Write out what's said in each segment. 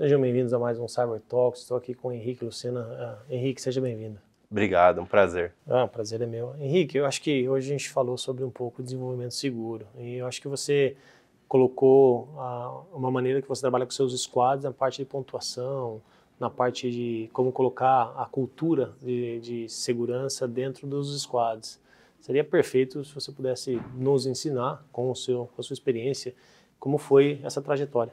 Sejam bem-vindos a mais um Cyber Talks. Estou aqui com o Henrique Lucena. Ah, Henrique, seja bem-vindo. Obrigado, é um prazer. Ah, um prazer é meu. Henrique, eu acho que hoje a gente falou sobre um pouco de desenvolvimento seguro e eu acho que você colocou ah, uma maneira que você trabalha com seus squads na parte de pontuação, na parte de como colocar a cultura de, de segurança dentro dos squads. Seria perfeito se você pudesse nos ensinar com, o seu, com a sua experiência como foi essa trajetória.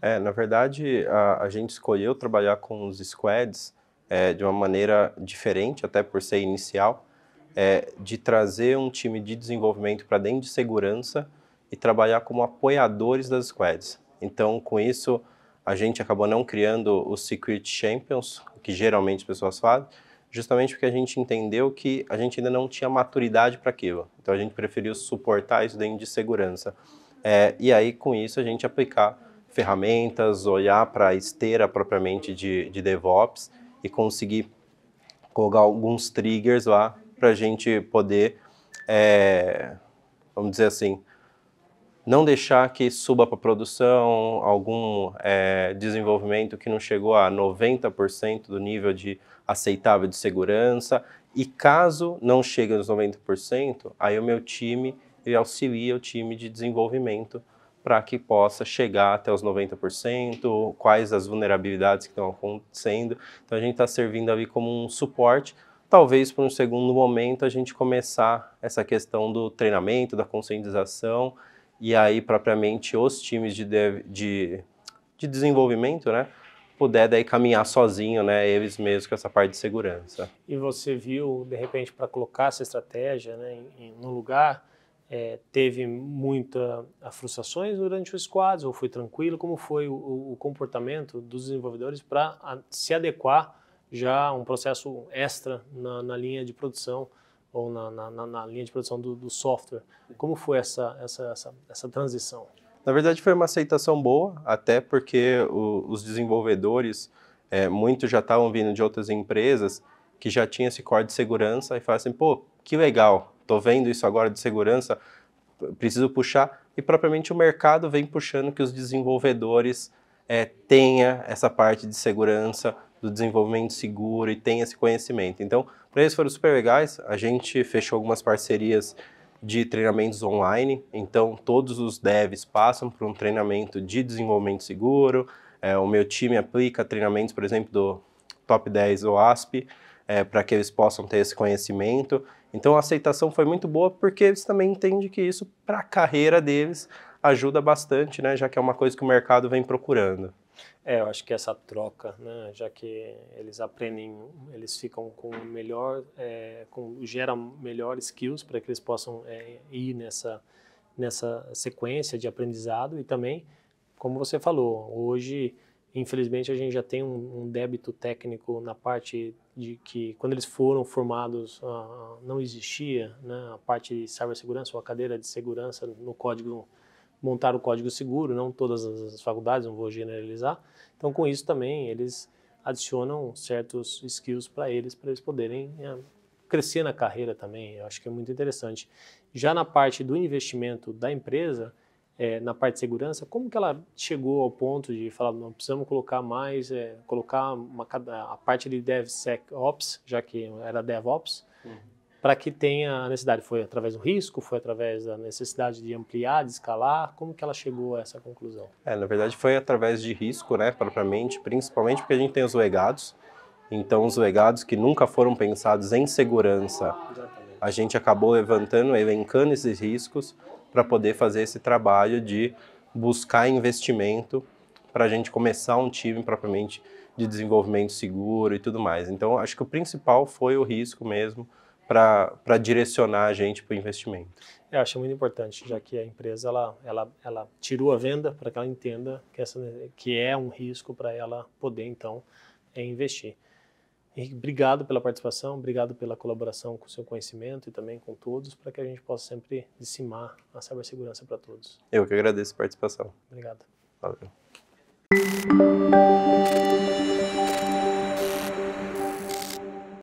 É, na verdade, a, a gente escolheu trabalhar com os squads é, de uma maneira diferente, até por ser inicial, é, de trazer um time de desenvolvimento para dentro de segurança e trabalhar como apoiadores das squads. Então, com isso, a gente acabou não criando os Secret Champions, que geralmente as pessoas fazem, justamente porque a gente entendeu que a gente ainda não tinha maturidade para aquilo. Então a gente preferiu suportar isso dentro de segurança. É, e aí, com isso, a gente aplicar ferramentas, olhar para a esteira propriamente de, de DevOps e conseguir colocar alguns triggers lá para a gente poder, é, vamos dizer assim, não deixar que suba para produção algum é, desenvolvimento que não chegou a 90% do nível de aceitável de segurança. E caso não chegue aos 90%, aí o meu time ele auxilia o time de desenvolvimento para que possa chegar até os 90%, quais as vulnerabilidades que estão acontecendo. Então a gente está servindo ali como um suporte, talvez para um segundo momento a gente começar essa questão do treinamento, da conscientização, e aí propriamente os times de, dev, de, de desenvolvimento, né? puder daí caminhar sozinho, né, eles mesmos com essa parte de segurança. E você viu, de repente, para colocar essa estratégia né, em, em, no lugar, é, teve muita frustrações durante os quadros ou foi tranquilo? Como foi o, o comportamento dos desenvolvedores para se adequar já a um processo extra na, na linha de produção ou na, na, na linha de produção do, do, software? Como foi essa, essa, essa, essa transição? Na verdade, foi uma aceitação boa, até porque o, os desenvolvedores, é, muitos já estavam vindo de outras empresas que já tinham esse core de segurança e falaram assim, pô, que legal, estou vendo isso agora de segurança, preciso puxar. E propriamente o mercado vem puxando que os desenvolvedores é, tenha essa parte de segurança, do desenvolvimento seguro e tenha esse conhecimento. Então, para eles foram super legais. A gente fechou algumas parcerias de treinamentos online. Então, todos os devs passam por um treinamento de desenvolvimento seguro. É, o meu time aplica treinamentos, por exemplo, do Top 10 OASP, é, para que eles possam ter esse conhecimento. Então a aceitação foi muito boa porque eles também entendem que isso para a carreira deles ajuda bastante, né? Já que é uma coisa que o mercado vem procurando. É, eu acho que essa troca, né? Já que eles aprendem, eles ficam com melhor, é, com gera melhores skills para que eles possam é, ir nessa nessa sequência de aprendizado e também, como você falou, hoje infelizmente a gente já tem um, um débito técnico na parte de que quando eles foram formados uh, não existia né, a parte de cibersegurança, a cadeira de segurança no código, montar o código seguro, não todas as faculdades, não vou generalizar. Então, com isso também, eles adicionam certos skills para eles, para eles poderem uh, crescer na carreira também. Eu acho que é muito interessante. Já na parte do investimento da empresa, é, na parte de segurança, como que ela chegou ao ponto de falar, não precisamos colocar mais, é, colocar uma, a parte de DevSecOps, já que era DevOps, uhum. para que tenha a necessidade? Foi através do risco? Foi através da necessidade de ampliar, de escalar? Como que ela chegou a essa conclusão? É, na verdade foi através de risco, né, propriamente, principalmente porque a gente tem os legados, então os legados que nunca foram pensados em segurança, Exatamente. a gente acabou levantando, elencando esses riscos, para poder fazer esse trabalho de buscar investimento para a gente começar um time propriamente de desenvolvimento seguro e tudo mais. Então, acho que o principal foi o risco mesmo para direcionar a gente para o investimento. Eu acho muito importante, já que a empresa ela, ela, ela tirou a venda para que ela entenda que, essa, que é um risco para ela poder, então, é investir. Henrique, obrigado pela participação, obrigado pela colaboração com o seu conhecimento e também com todos, para que a gente possa sempre decimar a cibersegurança para todos. Eu que agradeço a participação. Obrigado. Valeu.